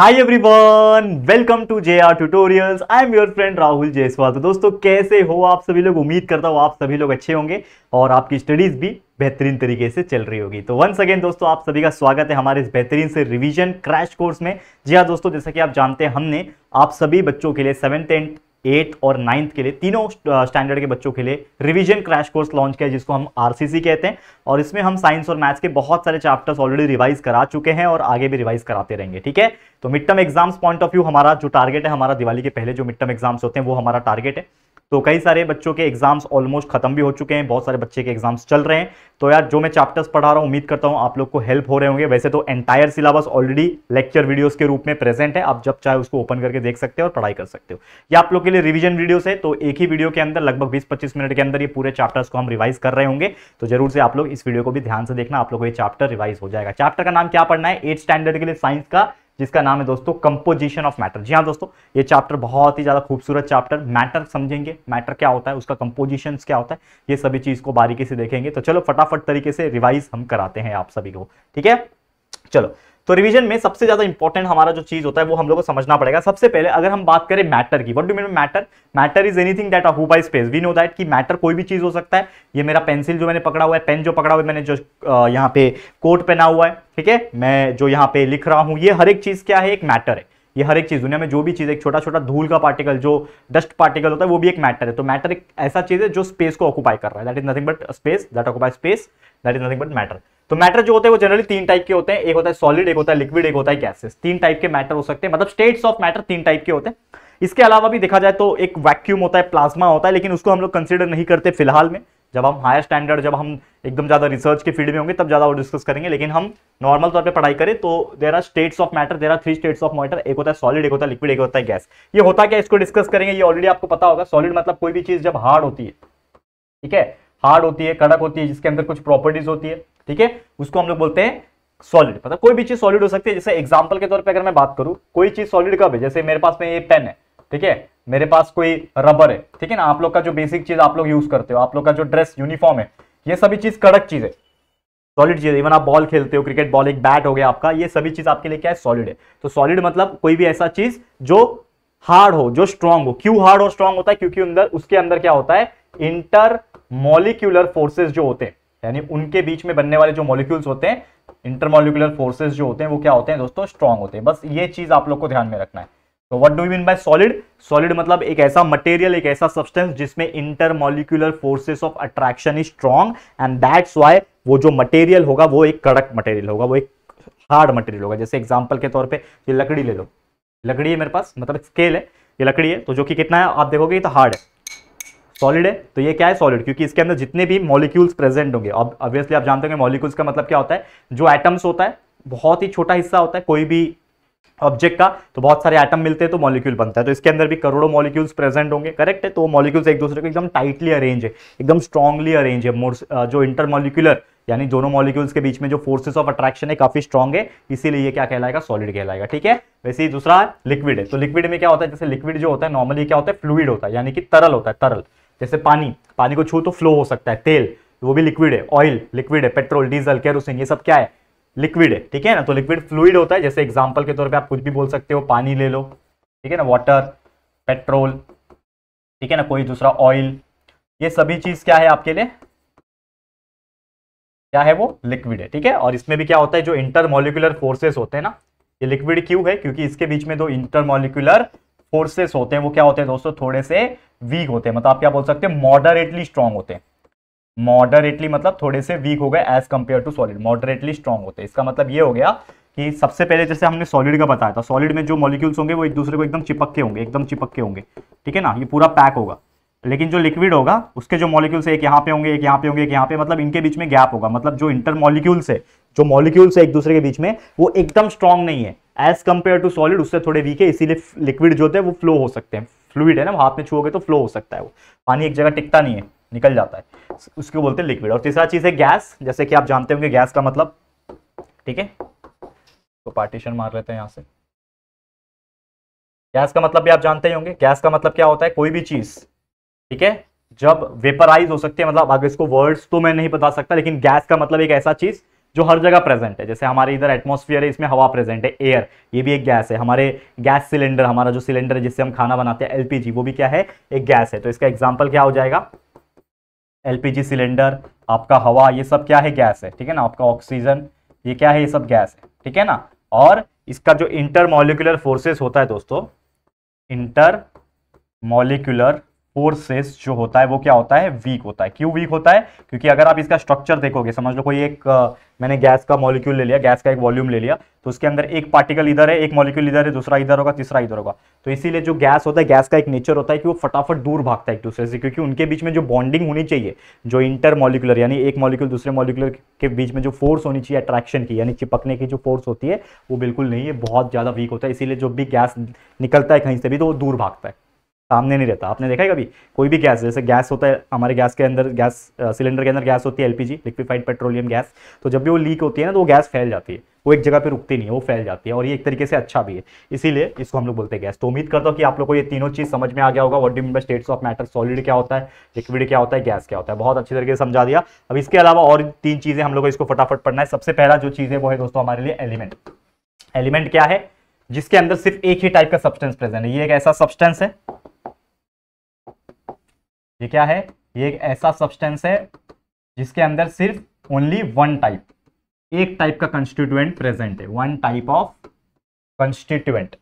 hi everyone welcome to J R tutorials I am your friend Rahul Jaiswal तो दोस्तों कैसे हो आप सभी लोग उम्मीद करता हूँ आप सभी लोग अच्छे होंगे और आपकी स्टडीज़ भी बेहतरीन तरीके से चल रही होगी तो वंस अगेन दोस्तों आप सभी का स्वागत है हमारे इस बेहतरीन से रिवीजन क्रैश कोर्स में जी हाँ दोस्तों जैसा कि आप जानते हैं हमने आप सभी बच्चों के लिए सेवन एंड एट और नाइन्थ के लिए तीनों स्टैंडर्ड के बच्चों के लिए रिवीजन क्रैश कोर्स लॉन्च किया जिसको हम आरसीसी कहते हैं और इसमें हम साइंस और मैथ्स के बहुत सारे चैप्टर्स ऑलरेडी रिवाइज करा चुके हैं और आगे भी रिवाइज कराते रहेंगे ठीक है तो mid term exams point of view हमारा जो टारगेट है हमारा दिवाली के पहले जो मिड टर्म एग्जाम्स होते हैं वो हमारा टारगेट है तो कई सारे बच्चों के एग्जाम्स ऑलमोस्ट खत्म भी हो चुके हैं बहुत सारे बच्चे के एग्जाम्स चल रहे हैं तो यार जो मैं चैप्टर्स पढ़ा रहा हूँ उम्मीद करता हूँ आप लोग को हेल्प हो रहे होंगे वैसे तो entire syllabus already lecture videos के रूप में प्रेजेंट है आप जब चाहे उसको ओपन करके देख सकते हो और पढ़ाई कर सकते हो या आप लोग के लिए रिविजन वीडियोज है तो एक ही वीडियो के अंदर लगभग बीस पच्चीस मिनट के अंदर ये पूरे चैप्टर्स को हम रिवाइज कर रहे होंगे तो जरूर से आप लोग इस वीडियो को भी ध्यान से देखना आप लोग को ये चैप्टर रिवाइज हो जाएगा चैप्टर का नाम क्या पढ़ना है एट स्टैंडर्ड के लिए साइंस का जिसका नाम है दोस्तों कंपोजिशन ऑफ मैटर जी हाँ दोस्तों ये चैप्टर बहुत ही ज़्यादा खूबसूरत चैप्टर मैटर समझेंगे मैटर क्या होता है उसका कंपोजिशन क्या होता है ये सभी चीज़ को बारीकी से देखेंगे तो चलो फटाफट तरीके से रिवाइज हम कराते हैं आप सभी को ठीक है चलो तो रिवीजन में सबसे ज्यादा इंपॉर्टेंट हमारा जो चीज होता है वो हम लोग को समझना पड़ेगा सबसे पहले अगर हम बात करें मैटर की what do mean matter matter is anything that occupy by space we know that कि मैटर कोई भी चीज हो सकता है ये मेरा पेंसिल जो मैंने पकड़ा हुआ है पेन जो पकड़ा हुआ है मैंने जो यहाँ पे कोट पहना हुआ है ठीक है मैं जो यहाँ पे लिख रहा हूँ ये हर एक चीज क्या है एक मैटर है ये हर एक चीज दुनिया में जो भी चीज एक छोटा छोटा धूल का पार्टिकल जो डस्ट पार्टिकल होता है वो भी एक मैटर है तो मैटर एक ऐसा चीज है जो स्पेस को ऑक्युपाई कर रहा है that is nothing but space that occupy space that is nothing but matter तो मैटर जो होते हैं वो जनरली तीन टाइप के होते हैं एक होता है सॉलिड एक होता है लिक्विड एक होता है गैसेस तीन टाइप के मैटर हो सकते हैं मतलब स्टेट्स ऑफ मैटर तीन टाइप के होते हैं इसके अलावा भी देखा जाए तो एक वैक्यूम होता है प्लाज्मा होता है लेकिन उसको हम लोग कंसिडर नहीं करते फिलहाल में जब हम हायर स्टैंडर्ड जब हम एकदम ज़्यादा रिसर्च के फील्ड में होंगे तब ज़्यादा और डिस्कस करेंगे लेकिन हम नॉर्मल तौर पे पढ़ाई करें तो there are states of matter there are three states of matter एक होता है सॉलिड एक होता है लिक्विड एक होता है गैस ये होता क्या इसको डिस्कस करेंगे ये ऑलरेडी आपको पता होगा सॉलिड मतलब कोई भी चीज़ जब हार्ड होती है ठीक है हार्ड होती है कड़क होती है जिसके अंदर कुछ प्रॉपर्टीज होती है ठीक है उसको हम लोग बोलते हैं सॉलिड मतलब कोई भी चीज सॉलिड हो सकती है जैसे एग्जाम्पल के तौर पर अगर मैं बात करूँ कोई चीज सॉलिड कब है जैसे मेरे पास में ये पेन है ठीक है मेरे पास कोई रबर है ठीक है ना आप लोग का जो बेसिक चीज आप लोग यूज करते हो आप लोग का जो ड्रेस यूनिफॉर्म है ये सभी चीज कड़क चीज है सॉलिड चीज है इवन आप बॉल खेलते हो क्रिकेट बॉल एक बैट हो गया आपका ये सभी चीज आपके लिए क्या है सॉलिड है तो सॉलिड मतलब कोई भी ऐसा चीज जो हार्ड हो जो स्ट्रांग हो क्यों हार्ड और स्ट्रांग होता है क्योंकि अंदर उसके अंदर क्या होता है इंटर मॉलिक्यूलर फोर्सेस जो होते हैं यानी उनके बीच में बनने वाले जो मॉलिक्यूल्स होते हैं इंटरमोलिकुलर फोर्सेज जो होते हैं वो क्या होते हैं दोस्तों स्ट्रॉन्ग होते हैं बस ये चीज आप लोग को ध्यान में रखना है तो what do mean by solid solid मतलब एक ऐसा मटेरियल एक ऐसा सब्सटेंस जिसमें intermolecular forces of attraction is strong and that's why वो जो मटेरियल होगा वो एक कड़क मटेरियल होगा वो एक हार्ड मटेरियल होगा जैसे एग्जाम्पल के तौर पर ये लकड़ी ले लो लकड़ी है मेरे पास मतलब स्केल है ये लकड़ी है तो जो कि कितना है आप देखोगे ये तो हार्ड है सॉलिड है तो ये क्या है सॉलिड क्योंकि इसके अंदर जितने भी मॉलिक्यूल्स प्रेजेंट होंगे अब ऑब्वियसली आप जानते होंगे मॉलिक्यूल्स का मतलब क्या होता है जो एटम्स होता है बहुत ही छोटा हिस्सा होता है कोई भी ऑब्जेक्ट का तो बहुत सारे एटम मिलते हैं तो मॉलिक्यूल बनता है तो इसके अंदर भी करोड़ों मॉलिक्यूल्स प्रेजेंट होंगे करेक्ट है तो मॉलिक्यूल्स एक दूसरे को एकदम टाइटली अरेंज है एकदम स्ट्रांगली अरेंज है मोर जो इंटरमॉलिक्यूलर यानी दोनों मॉलिक्यूल्स के बीच में जो फोर्सेस ऑफ अट्रैक्शन है काफी स्ट्रॉन्ग है इसीलिए ये क्या कहलाएगा सॉलिड कहलाएगा ठीक है वैसे ही दूसरा लिक्विड है तो लिक्विड में क्या होता है जैसे लिक्विड जो होता है नॉर्मली क्या होता है फ्लूड होता है यानी कि तरल होता है तरल जैसे पानी पानी को छू तो फ्लो हो सकता है तेल वो भी लिक्विड है ऑयल लिक्विड है पेट्रोल डीजल केरोसिन ये सब क्या है लिक्विड है ठीक है ना तो लिक्विड फ्लूड होता है जैसे एग्जाम्पल के तौर पर आप कुछ भी बोल सकते हो पानी ले लो ठीक है ना वाटर पेट्रोल ठीक है ना कोई दूसरा ऑयल ये सभी चीज क्या है आपके लिए क्या है वो लिक्विड है ठीक है और इसमें भी क्या होता है जो इंटरमोलिकुलर फोर्सेस होते हैं ना ये लिक्विड क्यों है क्योंकि इसके बीच में दो इंटरमोलिकुलर फोर्सेस होते हैं वो क्या होते हैं दोस्तों थोड़े से वीक होते हैं मतलब आप क्या बोल सकते हैं मॉडरेटली स्ट्रांग होते हैं मॉडरेटली मतलब थोड़े से वीक हो गए as compare to solid moderately strong होते हैं इसका मतलब ये हो गया कि सबसे पहले जैसे हमने सॉलिड का बताया था सॉलिड में जो मॉलिक्यूल्स होंगे वो एक दूसरे को एकदम चिपके होंगे एकदम चिपके होंगे ठीक है ना ये पूरा पैक होगा लेकिन जो लिक्विड होगा उसके जो मॉलिक्यूल्स एक यहाँ पे होंगे एक यहाँ पे होंगे एक यहाँ पे मतलब इनके बीच में गैप होगा मतलब जो इंटर मॉलिक्यूल्स है जो मॉलिक्यूल्स है एक दूसरे के बीच में वो एकदम स्ट्रांग नहीं है एज कंपेयर टू सॉलिड उससे थोड़े वीक है इसीलिए लिक्विड जो होते हैं वो फ्लो हो सकते हैं फ्लूड है ना हाथ में छूओगे तो फ्लो हो सकता है वो पानी एक जगह टिकता नहीं है निकल जाता है उसके बोलते हैं लिक्विड और तीसरा चीज़ है गैस जैसे कि आप जानते होंगे गैस का मतलब ठीक है तो पार्टीशन मार लेते हैं यहां से गैस का मतलब भी आप जानते ही होंगे गैस का मतलब क्या होता है कोई भी चीज़ ठीक है जब वेपराइज हो सकती है मतलब आगे इसको वर्ड्स तो मैं नहीं बता सकता लेकिन गैस का मतलब एक ऐसा चीज़ जो हर जगह प्रेजेंट है जैसे हमारे इधर एटमॉस्फेयर है इसमें हवा प्रेजेंट है एयर ये भी एक गैस है हमारे गैस सिलेंडर हमारा जो सिलेंडर है जिससे हम खाना बनाते हैं एलपीजी वो भी क्या है एक गैस है तो इसका एग्जाम्पल क्या हो जाएगा एलपीजी सिलेंडर आपका हवा ये सब क्या है गैस है ठीक है ना आपका ऑक्सीजन ये क्या है ये सब गैस है ठीक है ना और इसका जो इंटरमोलिकुलर फोर्सेस होता है दोस्तों इंटर मोलिकुलर फोर्सेस जो होता है वो क्या होता है वीक होता है क्यों वीक होता है क्योंकि अगर आप इसका स्ट्रक्चर देखोगे समझ लो कोई एक आ, मैंने गैस का मॉलिक्यूल ले लिया गैस का एक वॉल्यूम ले लिया तो उसके अंदर एक पार्टिकल इधर है एक मॉलिक्यूल इधर है दूसरा इधर होगा तीसरा इधर होगा तो इसीलिए जो गैस होता है गैस का एक नेचर होता है कि वो फटाफट दूर भागता है एक दूसरे से क्योंकि उनके बीच में जो बॉन्डिंग होनी चाहिए जो इंटर मॉलिकुलर यानी एक मॉलिक्यूल दूसरे मॉलिकुलर के बीच में जो फोर्स होनी चाहिए अट्रैक्शन की यानी चिपकने की जो फोर्स होती है वो बिल्कुल नहीं है बहुत ज़्यादा वीक होता है इसीलिए जो भी गैस निकलता है कहीं से भी तो वो दूर भागता है सामने नहीं रहता आपने देखा है कभी कोई भी गैस जैसे गैस होता है हमारे गैस के अंदर गैस सिलेंडर के अंदर गैस होती है एलपीजी लिक्विफाइड पेट्रोलियम गैस तो जब भी वो लीक होती है ना तो वो गैस फैल जाती है वो एक जगह पे रुकती नहीं है वो फैल जाती है और ये एक तरीके से अच्छा भी है इसीलिए इसको हम लोग बोलते हैं गैस तो उम्मीद करता हूँ कि आप लोग को ये तीनों चीज़ समझ में आ गया होगा what do mean by states of matter solid क्या होता है लिक्विड क्या होता है गैस क्या होता है बहुत अच्छी तरीके से समझा दिया अब इसके अलावा और तीन चीज़ें हम लोग को इसको फटाफट पढ़ना है सबसे पहला जो चीज़ है वो है दोस्तों हमारे लिए एलिमेंट एलिमेंट क्या है जिसके अंदर सिर्फ एक ही टाइप का सब्सटेंस प्रेजेंट है ये एक ऐसा सब्सटेंस है ये क्या है ये एक ऐसा सब्सटेंस है जिसके अंदर सिर्फ ओनली वन टाइप एक टाइप का कंस्टिट्यूएंट प्रेजेंट है one type of constituent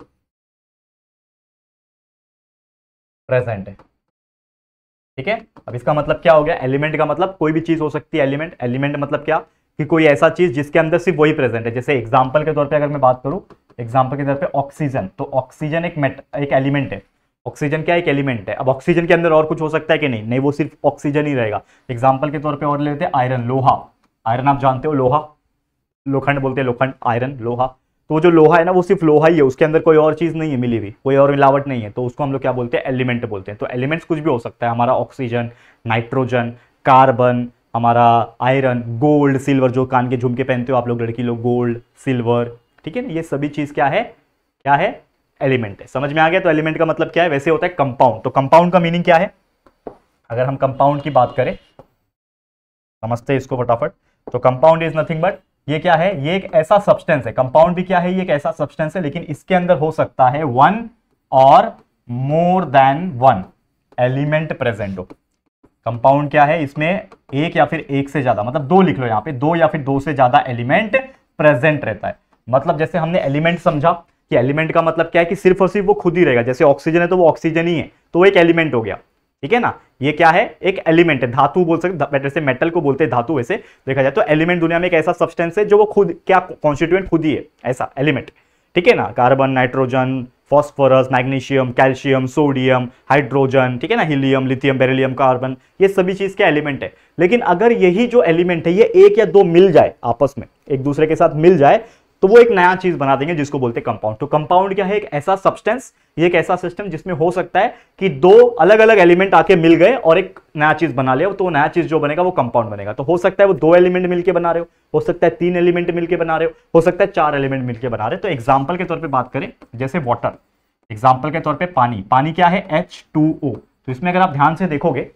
present है ठीक है अब इसका मतलब क्या हो गया एलिमेंट का मतलब कोई भी चीज हो सकती है एलिमेंट एलिमेंट मतलब क्या कि कोई ऐसा चीज जिसके अंदर सिर्फ वही प्रेजेंट है जैसे एग्जाम्पल के तौर पर अगर मैं बात करूं एग्जाम्पल के तौर पर ऑक्सीजन तो ऑक्सीजन एक मेट एक एलिमेंट है ऑक्सीजन क्या एक एलिमेंट है अब ऑक्सीजन के अंदर और कुछ हो सकता है कि नहीं नहीं वो सिर्फ ऑक्सीजन ही रहेगा एग्जाम्पल के तौर पर और लेते हैं आयरन लोहा आयरन आप जानते हो लोहा लोखंड बोलते हैं लोखंड आयरन लोहा तो जो लोहा है ना वो सिर्फ लोहा ही है उसके अंदर कोई और चीज़ नहीं है मिली हुई कोई और मिलावट नहीं है तो उसको हम लोग क्या बोलते हैं एलिमेंट बोलते हैं तो एलिमेंट्स कुछ भी हो सकता है हमारा ऑक्सीजन नाइट्रोजन कार्बन हमारा आयरन गोल्ड सिल्वर जो कान के झुमके पहनते हो आप लोग लड़की लोग गोल्ड सिल्वर ठीक है ना ये सभी चीज़ क्या है क्या है एलिमेंट है समझ में आ गया तो एलिमेंट का मतलब क्या है वैसे होता है कंपाउंड तो कंपाउंड का मीनिंग क्या है अगर हम कंपाउंड की बात करें समझते इसको फटाफट तो कंपाउंड इज नथिंग बट ये क्या है ये एक ऐसा सब्सटेंस है कंपाउंड भी क्या है ये एक ऐसा सब्सटेंस है लेकिन इसके अंदर हो सकता है one or more than one element present हो कंपाउंड क्या है इसमें एक या फिर एक से ज्यादा मतलब दो लिख लो यहां पे दो या फिर दो से ज्यादा एलिमेंट प्रेजेंट रहता है मतलब जैसे हमने एलिमेंट समझा कि एलिमेंट का मतलब क्या है कि सिर्फ और सिर्फ वो खुद ही रहेगा जैसे ऑक्सीजन है तो वो ऑक्सीजन ही है तो एक एलिमेंट हो गया ठीक है ना ये क्या है एक एलिमेंट है धातु बोल सकते से मेटल को बोलते हैं धातु वैसे देखा जाए तो एलिमेंट दुनिया में एक ऐसा सब्सटेंस है जो वो खुद क्या कॉन्स्टिट्यूएंट खुद ही है ऐसा एलिमेंट ठीक है ना carbon nitrogen phosphorus magnesium calcium sodium hydrogen ठीक है ना हीलियम लिथियम बेरिलियम कार्बन ये सभी चीज़ के एलिमेंट है लेकिन अगर यही जो एलिमेंट है ये एक या दो मिल जाए आपस में एक दूसरे के साथ मिल जाए तो वो एक नया चीज बना देंगे जिसको बोलते हैं कंपाउंड तो कंपाउंड क्या है एक ऐसा सब्सटेंस ये एक ऐसा सिस्टम जिसमें हो सकता है कि दो अलग अलग एलिमेंट आके मिल गए और एक नया चीज बना लिया तो नया चीज जो बनेगा वो कंपाउंड बनेगा तो हो सकता है वो दो एलिमेंट मिलकर बना रहे हो हो सकता है तीन एलिमेंट मिलकर बना रहे हो हो सकता है चार एलिमेंट मिलकर बना रहे हो तो एग्जाम्पल के तौर पर बात करें जैसे वाटर एग्जाम्पल के तौर पर पानी पानी क्या है एच तो इसमें अगर आप ध्यान से देखोगे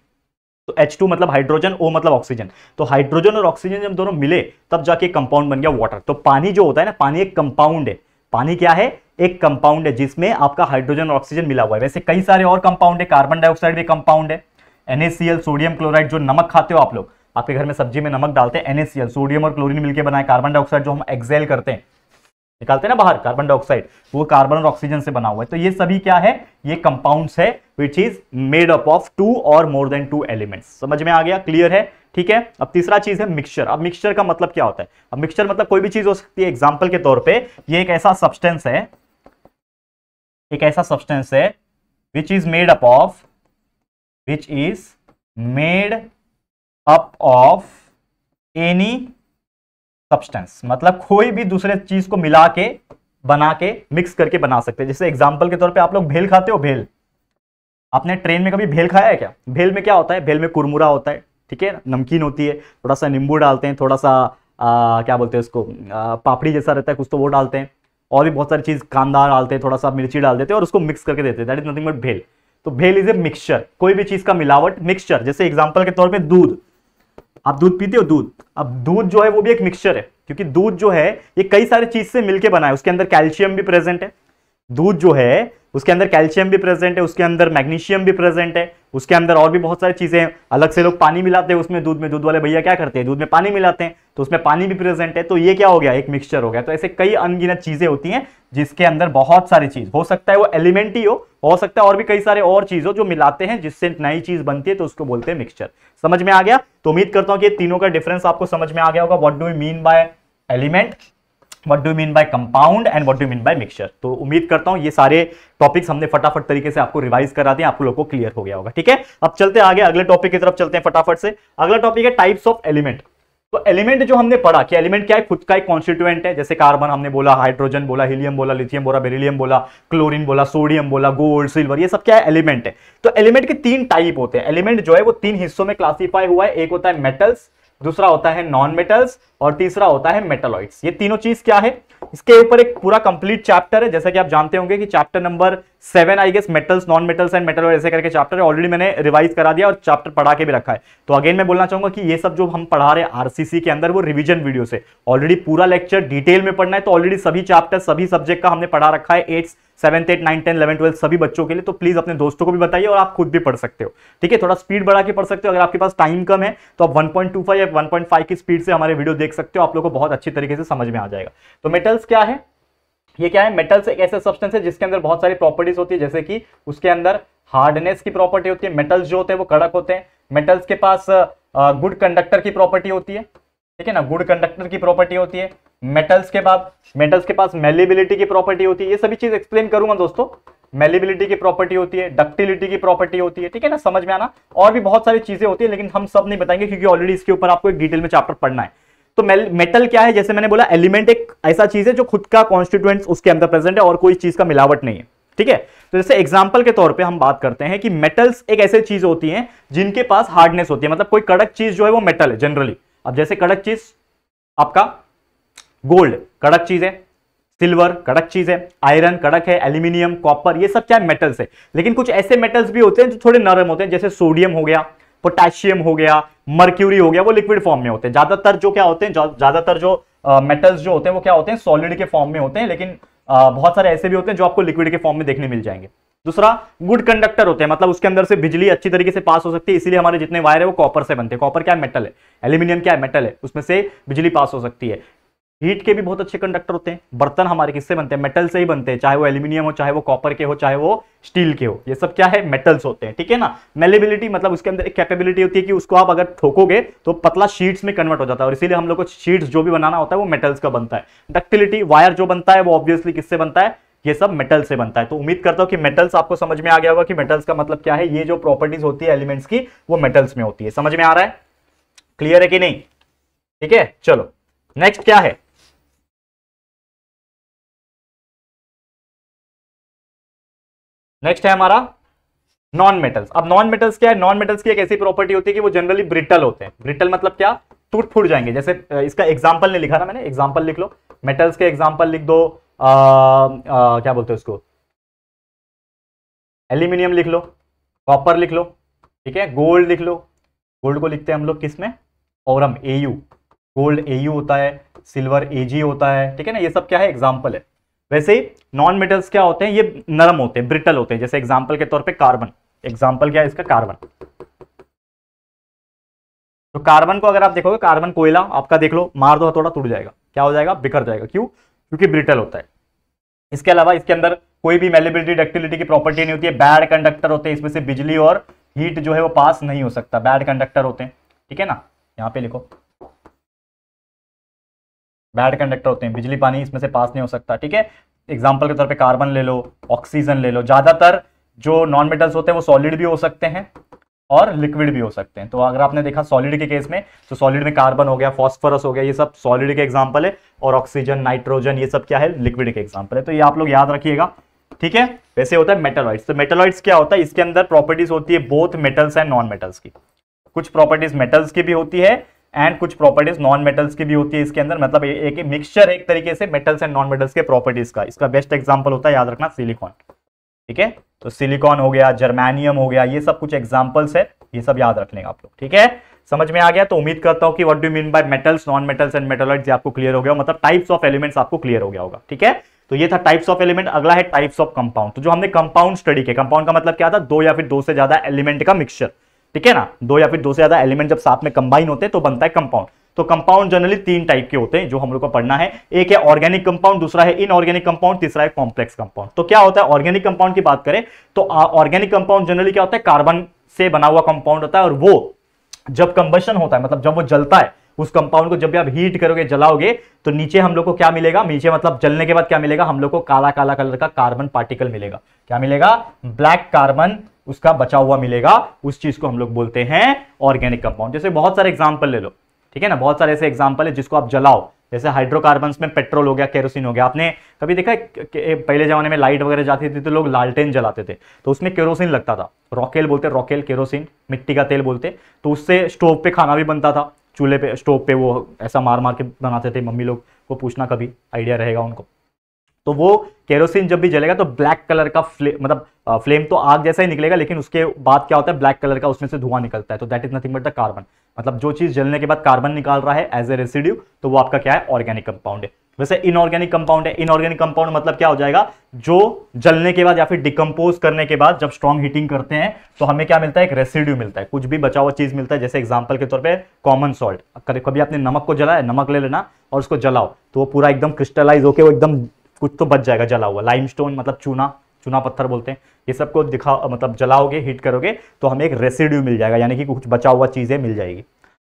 तो H2 मतलब हाइड्रोजन O मतलब ऑक्सीजन तो हाइड्रोजन और ऑक्सीजन जब दोनों मिले तब जाके कंपाउंड बन गया वाटर तो पानी जो होता है ना पानी एक कंपाउंड है पानी क्या है एक कंपाउंड है जिसमें आपका हाइड्रोजन और ऑक्सीजन मिला हुआ है वैसे कई सारे और कंपाउंड है कार्बन डाइऑक्साइड भी कंपाउंड है एनएसीएल सोडियम क्लोराइड जो नमक खाते हो आप लोग आपके घर में सब्जी में नमक डालते हैं एनएसीएल सोडियम और क्लोरीन मिलकर बनाए कार्बन डाइऑक्साइड जो हम एक्सेल करते हैं निकालते हैं ना बाहर कार्बन डाइऑक्साइड वो कार्बन और ऑक्सीजन से बना हुआ है तो ये सभी क्या है ये कंपाउंड्स है which is made up of two or more then two elements समझ में आ गया क्लियर है ठीक है अब तीसरा चीज है मिक्सचर अब मिक्सचर का मतलब क्या होता है अब मिक्सचर मतलब कोई भी चीज हो सकती है एग्जाम्पल के तौर पर यह एक ऐसा सब्सटेंस है एक ऐसा सब्सटेंस है which is made up of which is made up of any substance मतलब कोई भी दूसरे चीज को मिला के बना के मिक्स करके बना सकते हैं जैसे एग्जाम्पल के तौर पे आप लोग भेल खाते हो भेल आपने ट्रेन में कभी भेल खाया है क्या भेल में क्या होता है भेल में कुरमुरा होता है ठीक है नमकीन होती है थोड़ा सा नींबू डालते हैं थोड़ा सा आ, क्या बोलते हैं उसको आ, पापड़ी जैसा रहता है कुछ तो वो डालते हैं और भी बहुत सारी चीज़ कांदा डालते हैं थोड़ा सा मिर्ची डाल देते हैं और उसको मिक्स करके देते हैं दैट इज नथिंग बट भेल तो भेल इज ए मिक्सचर कोई भी चीज़ का मिलावट मिक्सचर जैसे एग्जाम्पल के तौर पर दूध आप दूध पीते हो दूध अब दूध जो है वो भी एक मिक्सचर है क्योंकि दूध जो है ये कई सारे चीज से मिलके बना है उसके अंदर कैल्शियम भी प्रेजेंट है दूध जो है उसके अंदर कैल्शियम भी प्रेजेंट है उसके अंदर मैग्नीशियम भी प्रेजेंट है उसके अंदर और भी बहुत सारी चीज़ें अलग से लोग पानी मिलाते हैं उसमें दूध में दूध वाले भैया क्या करते हैं दूध में पानी मिलाते हैं तो उसमें पानी भी प्रेजेंट है तो ये क्या हो गया एक मिक्सचर हो गया तो ऐसे कई अनगिनत चीज़ें होती हैं जिसके अंदर बहुत सारी चीज़ हो सकता है वो एलिमेंट ही हो हो सकता है और भी कई सारे और चीज़ हो जो मिलाते हैं जिससे नई चीज़ बनती है तो उसको बोलते हैं मिक्सचर समझ में आ गया तो उम्मीद करता हूँ कि तीनों का डिफरेंस आपको समझ में आ गया होगा what do mean by element what do mean by compound and what do mean by mixture तो उम्मीद करता हूं ये सारे टॉपिक्स हमने फटाफट तरीके से आपको रिवाइज करा दिए आप लोगों को क्लियर हो गया होगा ठीक है अब चलते आगे अगले टॉपिक की तरफ चलते हैं फटाफट से अगला टॉपिक है टाइप्स ऑफ एलिमेंट तो एलिमेंट जो हमने पढ़ा कि एलिमेंट क्या है खुद का एक कॉन्स्टिट्यूएंट है जैसे कार्बन हमने बोला हाइड्रोजन बोला हीलियम बोला लिथियम बोला बेरिलियम बोला क्लोरीन बोला सोडियम बोला गोल्ड सिल्वर ये सब क्या है एलिमेंट है तो एलिमेंट के तीन टाइप होते हैं एलिमेंट जो है वो तीन हिस्सों में क्लासीफाई हुआ है एक होता है मेटल्स दूसरा होता है नॉन मेटल्स और तीसरा होता है मेटलॉइड्स ये तीनों चीज क्या है इसके ऊपर एक पूरा कंप्लीट चैप्टर है जैसा कि आप जानते होंगे कि chapter number seven I guess metals non metals and metal ऐसे करके चैप्टर है ऑलरेडी मैंने रिवाइज करा दिया और चैप्टर पढ़ा के भी रखा है तो अगेन मैं बोलना चाहूंगा कि ये सब जो हम पढ़ा रहे आरसीसी के अंदर वो रिविजन वीडियो से ऑलरेडी पूरा लेक्चर डिटेल में पढ़ना है तो ऑलरेडी सभी चैप्टर सभी सब्जेक्ट का हमने पढ़ा रखा है एट्स seven eight nine ten eleven twelfth सभी बच्चों के लिए तो प्लीज़ अपने दोस्तों को भी बताइए और आप खुद भी पढ़ सकते हो ठीक है थोड़ा स्पीड बढ़ा के पढ़ सकते हो अगर आपके पास टाइम कम है तो आप 1.25 या 1.5 की स्पीड से हमारे वीडियो देख सकते हो आप लोग को बहुत अच्छी तरीके से समझ में आ जाएगा तो मेटल्स क्या है ये क्या है मेटल्स एक ऐसे सब्सटेंस है जिसके अंदर बहुत सारी प्रॉपर्टीज होती है जैसे कि उसके अंदर हार्डनेस की प्रॉपर्टी होती है मेटल्स जो होते हैं वो कड़क होते हैं मेटल्स के पास गुड कंडक्टर की प्रॉपर्टी होती है ठीक है ना गुड कंडक्टर की प्रॉपर्टी होती है मेटल्स के बाद मेटल्स के पास मेलेबिलिटी की प्रॉपर्टी होती है ये सभी चीज एक्सप्लेन करूंगा दोस्तों मेलेबिलिटी की प्रॉपर्टी होती है डक्टिलिटी की प्रॉपर्टी होती है ठीक है ना समझ में आना और भी बहुत सारी चीजें होती है लेकिन हम सब नहीं बताएंगे क्योंकि ऑलरेडी इसके ऊपर आपको एक डिटेल में चैप्टर पढ़ना है तो मेटल क्या है जैसे मैंने बोला एलिमेंट एक ऐसा चीज है जो खुद का कॉन्स्टिट्यूएंट उसके अंदर प्रेजेंट है और कोई चीज का मिलावट नहीं है ठीक है तो जैसे एग्जाम्पल के तौर पर हम बात करते हैं कि मेटल्स एक ऐसे चीज होती है जिनके पास हार्डनेस होती है मतलब कोई कड़क चीज जो है वो मेटल है जनरली अब जैसे कड़क चीज आपका गोल्ड कड़क चीज है सिल्वर कड़क चीज है आयरन कड़क है एल्यूमिनियम कॉपर ये सब क्या है मेटल्स है लेकिन कुछ ऐसे मेटल्स भी होते हैं जो थोड़े नरम होते हैं जैसे सोडियम हो गया पोटेशियम हो गया मर्क्यूरी हो गया वो लिक्विड फॉर्म में होते हैं ज्यादातर जो क्या होते हैं ज्यादातर जो मेटल्स जो होते हैं वो क्या होते हैं सॉलिड के फॉर्म में होते हैं लेकिन बहुत सारे ऐसे भी होते हैं जो आपको लिक्विड के फॉर्म में देखने मिल जाएंगे दूसरा गुड कंडक्टर होते हैं मतलब उसके अंदर से बिजली अच्छी तरीके से पास हो सकती है इसलिए हमारे जितने वायर है वो कॉपर से बनते हैं कॉपर क्या मेटल है एल्यूमिनियम क्या मेटल है उसमें से बिजली पास हो सकती है हीट के भी बहुत अच्छे कंडक्टर होते हैं बर्तन हमारे किससे बनते हैं मेटल से ही बनते हैं चाहे वो एल्यूमिनियम हो चाहे वो कॉपर के हो चाहे वो स्टील के हो ये सब क्या है मेटल्स होते हैं ठीक है ना मेलेबिलिटी मतलब उसके अंदर एक कैपेबिलिटी होती है कि उसको आप अगर ठोकोगे तो पतला शीट्स में कन्वर्ट हो जाता है और इसीलिए हम लोग को शीट्स जो भी बनाना होता है वो मेटल्स का बनता है डक्टिलिटी वायर जो बनता है वो ऑब्वियसली किससे बनता है ये सब मेटल से बनता है तो उम्मीद करता हूँ कि मेटल्स आपको समझ में आ गया होगा कि मेटल्स का मतलब क्या है ये जो प्रॉपर्टीज होती है एलिमेंट्स की वो मेटल्स में होती है समझ में आ रहा है क्लियर है कि नहीं ठीक है चलो नेक्स्ट क्या है नेक्स्ट है हमारा नॉन मेटल्स अब नॉन मेटल्स क्या है नॉन मेटल्स की एक ऐसी प्रॉपर्टी होती है कि वो जनरली ब्रिटल होते हैं ब्रिटल मतलब क्या टूट फूट जाएंगे जैसे इसका एग्जाम्पल नहीं लिखा ना मैंने एग्जाम्पल लिख लो मेटल्स के एग्जाम्पल लिख दो आ, आ, क्या बोलते हैं उसको एल्यूमिनियम लिख लो कॉपर लिख लो ठीक है गोल्ड लिख लो गोल्ड को लिखते हैं हम लोग किस में ओरम एयू गोल्ड एयू होता है सिल्वर ए होता है ठीक है ना ये सब क्या है एग्जाम्पल है वैसे ही नॉन मेटल्स क्या होते हैं ये नरम होते हैं ब्रिटल होते हैं जैसे एग्जाम्पल के तौर पर कार्बन एग्जाम्पल क्या है इसका कार्बन तो कार्बन को अगर आप देखोगे कार्बन कोयला आपका देख लो मार दो हथौड़ा टूट जाएगा क्या हो जाएगा बिखर जाएगा क्यों क्योंकि ब्रिटल होता है इसके अलावा इसके अंदर कोई भी मेलेबिलिटी डक्टिलिटी की प्रॉपर्टी नहीं होती है बैड कंडक्टर होते हैं इसमें से बिजली और हीट जो है वो पास नहीं हो सकता बैड कंडक्टर होते हैं ठीक है ना यहाँ पे लिखो बैड कंडक्टर होते हैं बिजली पानी इसमें से पास नहीं हो सकता ठीक है एग्जाम्पल के तौर पर कार्बन ले लो ऑक्सीजन ले लो ज़्यादातर जो नॉन मेटल्स होते हैं वो सॉलिड भी हो सकते हैं और लिक्विड भी हो सकते हैं तो अगर आपने देखा सॉलिड के केस में तो सॉलिड में कार्बन हो गया फास्फोरस हो गया ये सब सॉलिड के एग्जाम्पल है और ऑक्सीजन नाइट्रोजन ये सब क्या है लिक्विड के एग्जाम्पल है तो ये आप लोग याद रखिएगा ठीक है वैसे होता है मेटलॉइड्स तो मेटलॉइड्स क्या होता है इसके अंदर प्रॉपर्टीज होती है both metals and non metals की कुछ प्रॉपर्टीज मेटल्स की भी होती है एंड कुछ प्रॉपर्टीज नॉन मेटल्स की भी होती है इसके अंदर मतलब एक मिक्सचर एक तरीके से मेटल्स एंड नॉन मेटल्स के प्रॉपर्टीज का इसका बेस्ट एग्जाम्पल होता है याद रखना सिलिकॉन ठीक है तो सिलिकॉन हो गया जर्मेनियम हो गया ये सब कुछ एग्जाम्पल्स है ये सब याद रख लेंगे आप लोग ठीक है समझ में आ गया तो उम्मीद करता हूँ कि what do mean by metals non metals and metalloids आपको क्लियर हो गया मतलब टाइप्स ऑफ एलिमेंट्स आपको क्लियर हो गया होगा ठीक है तो ये था टाइप्स ऑफ एलिमेंट अगला है टाइप्स ऑफ कंपाउंड तो जो हमने कंपाउंड स्टडी किया कंपाउंड का मतलब क्या था दो या फिर दो से ज्यादा एलिमेंट का मिक्सचर ठीक है ना दो या फिर दो से ज्यादा एलिमेंट जब साथ में कंबाइन होते हैं तो बनता है कंपाउंड तो कंपाउंड जनरली तीन टाइप के होते हैं जो हम लोग को पढ़ना है एक है ऑर्गेनिक कंपाउंड दूसरा है इनऑर्गेनिक कंपाउंड तीसरा है कॉम्प्लेक्स कंपाउंड तो क्या होता है ऑर्गेनिक कंपाउंड की बात करें तो ऑर्गेनिक कंपाउंड जनरली क्या होता है कार्बन से बना हुआ कंपाउंड होता है और वो जब कंबेशन होता है मतलब जब वो जलता है उस कंपाउंड को जब भी आप हीट करोगे जलाओगे तो नीचे हम लोग को क्या मिलेगा नीचे मतलब जलने के बाद क्या मिलेगा हम लोग को काला काला कलर का कार्बन पार्टिकल मिलेगा क्या मिलेगा ब्लैक कार्बन उसका बचा हुआ मिलेगा उस चीज को हम लोग बोलते हैं ऑर्गेनिक कंपाउंड जैसे बहुत सारे एग्जाम्पल ले लो ठीक है ना बहुत सारे ऐसे एग्जाम्पल है जिसको आप जलाओ जैसे हाइड्रोकार्बन में पेट्रोल हो गया केरोसिन हो गया आपने कभी देखा पहले जमाने में लाइट वगैरह जाती थी तो लोग लालटेन जलाते थे तो उसमें केरोसिन लगता था रॉकेल बोलते रॉकेल केरोसिन मिट्टी का तेल बोलते तो उससे स्टोव पे खाना भी बनता था चूल्हे पे स्टोव पे वो ऐसा मार मार के बनाते थे मम्मी लोग को पूछना कभी आइडिया रहेगा उनको तो वो केरोसिन जब भी जलेगा तो ब्लैक कलर का फ्लेम मतलब फ्लेम तो आग जैसा ही निकलेगा लेकिन उसके बाद क्या होता है ब्लैक कलर का उसमें से धुआं निकलता है तो that is nothing but the carbon मतलब जो चीज जलने के बाद कार्बन निकाल रहा है एज ए रेसिड्यू तो वो आपका क्या है ऑर्गेनिक कंपाउंड है वैसे इनऑर्गेनिक कंपाउंड है इनऑर्गेनिक कंपाउंड मतलब क्या हो जाएगा जो जलने के बाद या फिर डिकम्पोज करने के बाद जब स्ट्रॉन्ग हीटिंग करते हैं तो हमें क्या मिलता है एक रेसिड्यू मिलता है कुछ भी बचा हुआ चीज मिलता है जैसे एग्जाम्पल के तौर पर कॉमन सॉल्ट कभी आपने नमक को जलाया नमक ले लेना और उसको जलाओ तो वो पूरा एकदम क्रिस्टलाइज होकर वो एकदम कुछ तो बच जाएगा जला हुआ लाइम मतलब चूना चूना पत्थर बोलते हैं ये सबको दिखा मतलब जलाओगे हीट करोगे तो हमें एक रेसिड्यू मिल जाएगा यानी कि कुछ बचा हुआ चीज़ें मिल जाएगी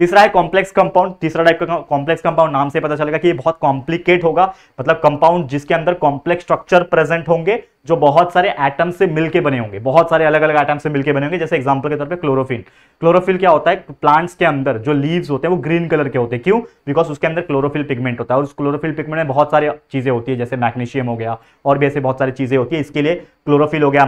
तीसरा है कॉम्प्लेक्स कंपाउंड तीसरा टाइप का कॉम्प्लेक्स कंपाउंड नाम से पता चलेगा कि ये बहुत कॉम्प्लिकेट होगा मतलब कंपाउंड जिसके अंदर कॉम्प्लेक्स स्ट्रक्चर प्रेजेंट होंगे जो बहुत सारे एटम से मिलके बने होंगे बहुत सारे अलग अलग एटम से मिलके बने होंगे जैसे एग्जांपल के तौर पे क्लोरोफिल क्लोरोफिल क्या होता है प्लांट्स के अंदर जो लीव्स होते हैं वो ग्रीन कलर के होते हैं क्यों बिकॉज उसके अंदर क्लोरोफिल पिगमेंट होता है और उस क्लोरोफिल पिगमेंट में बहुत सारी चीजें होती है जैसे मैग्नीशियम हो गया और भी ऐसे बहुत सारी चीजें होती है इसके लिए क्लोरोफिल हो गया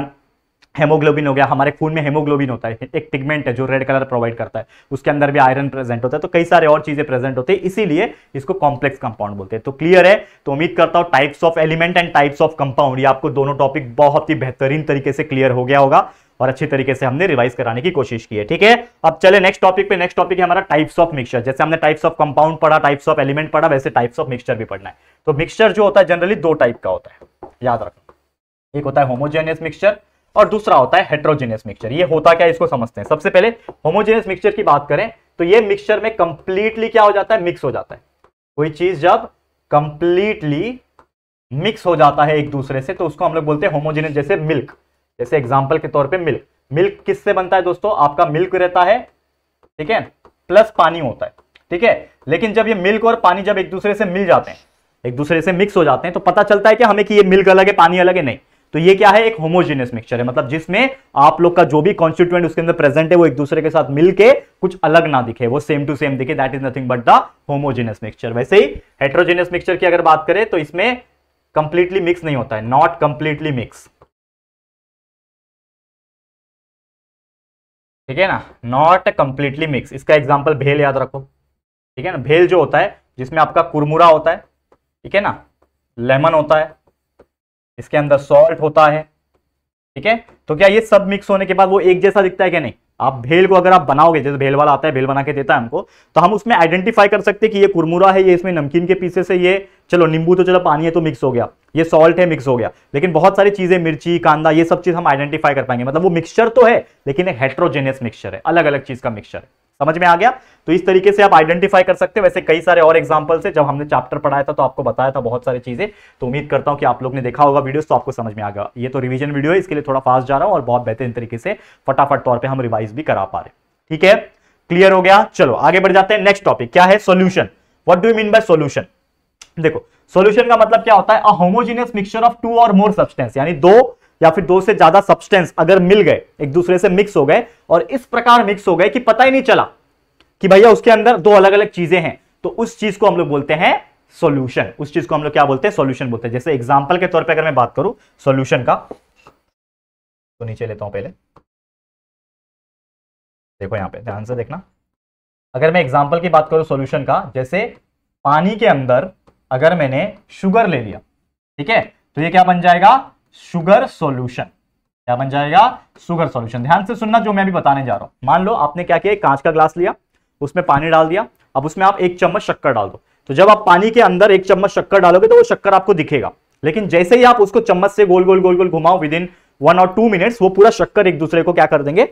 हेमोग्लोबिन हो गया हमारे खून में हेमोग्लोबिन होता है एक पिगमेंट है जो रेड कलर प्रोवाइड करता है उसके अंदर भी आयरन प्रेजेंट होता है तो कई सारे और चीजें प्रेजेंट होते हैं इसीलिए इसको कॉम्प्लेक्स कंपाउंड बोलते हैं तो क्लियर है तो उम्मीद करता हूँ types of element and types of compound ये आपको दोनों टॉपिक बहुत ही बेहतरीन तरीके से क्लियर हो गया होगा और अच्छे तरीके से हमने रिवाइज कराने की कोशिश की है ठीक है अब चले नेक्स्ट टॉपिक पे नेक्स्ट टॉपिक है हमारा टाइप्स ऑफ मिक्सचर जैसे हमने टाइप्स ऑफ कंपाउंड पढ़ा टाइप्स ऑफ एलिमेंट पढ़ा वैसे टाइप्स ऑफ मिक्सचर भी पढ़ना है तो मिक्सचर जो होता है जनरली दो टाइप का होता है याद रखना एक होता है होमोजेनियस मिक्सचर और दूसरा होता है हेट्रोजेनियस मिक्सचर ये होता क्या इसको समझते हैं सबसे पहले होमोजेनियस मिक्सचर की बात करें तो ये मिक्सचर में कंप्लीटली क्या हो जाता है मिक्स हो जाता है कोई चीज जब कंप्लीटली मिक्स हो जाता है एक दूसरे से तो उसको हम लोग बोलते हैं होमोजेनियस जैसे मिल्क जैसे एग्जाम्पल के तौर पर मिल्क मिल्क किससे बनता है दोस्तों आपका मिल्क रहता है ठीक है प्लस पानी होता है ठीक है लेकिन जब ये मिल्क और पानी जब एक दूसरे से मिल जाते हैं एक दूसरे से मिक्स हो जाते हैं तो पता चलता है कि हमें कि ये मिल्क अलग है पानी अलग है नहीं तो ये क्या है एक होमोजेनियस मिक्सचर है मतलब जिसमें आप लोग का जो भी कॉन्स्टिट्यूएंट उसके अंदर प्रेजेंट है वो एक दूसरे के साथ मिलके कुछ अलग ना दिखे वो सेम टू सेम दिखे that is nothing but the homogeneous mixture वैसे ही हेट्रोजेनियस मिक्सचर की अगर बात करें तो इसमें कंप्लीटली मिक्स नहीं होता है नॉट कंप्लीटली मिक्स ठीक है ना नॉट कंप्लीटली मिक्स इसका एग्जाम्पल भेल याद रखो ठीक है ना भेल जो होता है जिसमें आपका कुरमुरा होता है ठीक है ना लेमन होता है इसके अंदर सॉल्ट होता है ठीक है तो क्या ये सब मिक्स होने के बाद वो एक जैसा दिखता है क्या नहीं आप भेल को अगर आप बनाओगे जैसे भेल वाला आता है भेल बना के देता है हमको तो हम उसमें आइडेंटिफाई कर सकते हैं कि ये कुरमुरा है ये इसमें नमकीन के पीसेस है ये चलो नींबू तो चलो पानी है तो मिक्स हो गया ये सॉल्ट है मिक्स हो गया लेकिन बहुत सारी चीजें मिर्ची कांदा ये सब चीज हम आइडेंटिफाई कर पाएंगे मतलब वो मिक्सचर तो है लेकिन एक हेट्रोजेनियस मिक्सचर है अलग अलग चीज का मिक्सचर है समझ में आ गया तो इस तरीके से आप आइडेंटिफाई कर सकते हैं वैसे कई सारे और एग्जाम्पल्स है जब हमने चैप्टर पढ़ाया था तो आपको बताया था बहुत सारी चीजें तो उम्मीद करता हूं कि आप लोग ने देखा होगा वीडियो तो आपको समझ में आ गया ये तो रिवीजन वीडियो है इसके लिए थोड़ा फास्ट जा रहा हूं और बहुत बेहतरीन तरीके से फटाफट तौर पर हम रिवाइज भी करा पा रहे ठीक है क्लियर हो गया चलो आगे बढ़ जाते हैं नेक्स्ट टॉपिक क्या है solution what do mean by solution देखो सोल्यूशन का मतलब क्या होता है a homogeneous mixture of two or more substance यानी दो या फिर दो से ज्यादा सब्सटेंस अगर मिल गए एक दूसरे से मिक्स हो गए और इस प्रकार मिक्स हो गए कि पता ही नहीं चला कि भैया उसके अंदर दो अलग अलग चीजें हैं तो उस चीज को हम लोग बोलते हैं सॉल्यूशन उस चीज को हम लोग क्या बोलते हैं सॉल्यूशन बोलते हैं जैसे एग्जांपल के तौर पे अगर मैं बात करूं सॉल्यूशन का तो नीचे लेता हूं पहले देखो यहां पे ध्यान से देखना अगर मैं एग्जांपल की बात करूं सॉल्यूशन का जैसे पानी के अंदर अगर मैंने शुगर ले लिया ठीक है तो ये क्या बन जाएगा शुगर सॉल्यूशन क्या बन जाएगा शुगर सॉल्यूशन ध्यान से सुनना जो मैं भी बताने जा रहा हूं मान लो आपने क्या किया कांच का ग्लास लिया उसमें पानी डाल दिया अब उसमें आप एक चम्मच शक्कर डाल दो तो जब आप पानी के अंदर एक चम्मच शक्कर डालोगे तो वो शक्कर आपको दिखेगा लेकिन जैसे ही आप उसको चम्मच से गोल गोल गोल गोल घुमाओ within one or two minutes वो पूरा शक्कर एक दूसरे को क्या कर देंगे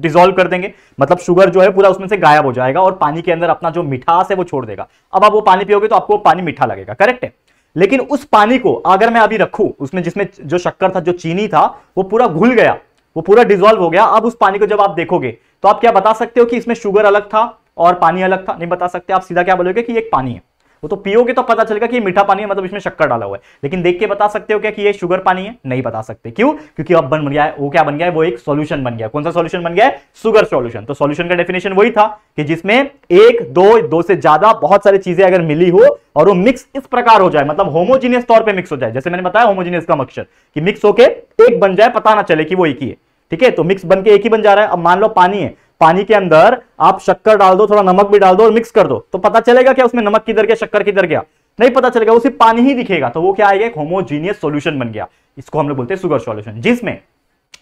डिजोल्व कर देंगे मतलब शुगर जो है पूरा उसमें से गायब हो जाएगा और पानी के अंदर अपना जो मिठास है वो छोड़ देगा अब आप वो पानी पियोगे तो आपको पानी मीठा लगेगा करेक्ट है लेकिन उस पानी को अगर मैं अभी रखूं उसमें जिसमें जो शक्कर था जो चीनी था वो पूरा घुल गया वो पूरा डिजोल्व हो गया अब उस पानी को जब आप देखोगे तो आप क्या बता सकते हो कि इसमें शुगर अलग था और पानी अलग था नहीं बता सकते आप सीधा क्या बोलोगे कि एक पानी है वो तो पियोगे तो पता चलेगा कि मीठा पानी है मतलब इसमें शक्कर डाला हुआ है लेकिन देख के बता सकते हो क्या कि ये शुगर पानी है नहीं बता सकते क्यों क्योंकि अब बन गया है वो क्या बन गया है वो एक सोल्यूशन बन गया कौन सा सोल्यूशन बन गया है शुगर सोल्यूशन तो सोल्यूशन का डेफिनेशन वही था कि जिसमें एक दो दो से ज्यादा बहुत सारी चीजें अगर मिली हो और वो मिक्स इस प्रकार हो जाए मतलब होमोजीनियस तौर पर मिक्स हो जाए जैसे मैंने बताया होमोजीनियस का मक्सर कि मिक्स होकर एक बन जाए पता ना चले कि वो एक ही है ठीक है तो मिक्स बन के एक ही बन जा रहा है अब मान लो पानी है पानी के अंदर आप शक्कर डाल दो थोड़ा नमक भी डाल दो और मिक्स कर दो तो पता चलेगा क्या उसमें नमक किधर गया शक्कर किधर गया नहीं पता चलेगा उसे पानी ही दिखेगा तो वो क्या आएगा एक होमोजीनियस सोल्यूशन बन गया इसको हम लोग बोलते हैं सुगर सोल्यूशन जिसमें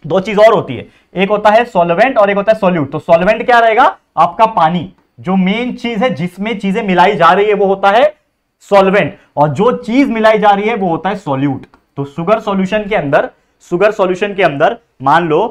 दो चीज और होती है एक होता है सोलवेंट और एक होता है सोल्यूट तो सोलवेंट क्या रहेगा आपका पानी जो मेन चीज है जिसमें चीजें मिलाई जा रही है वो होता है सॉल्वेंट और जो चीज मिलाई जा रही है वो होता है सोल्यूट तो सुगर सॉल्यूशन के अंदर सुगर सॉल्यूशन के अंदर मान लो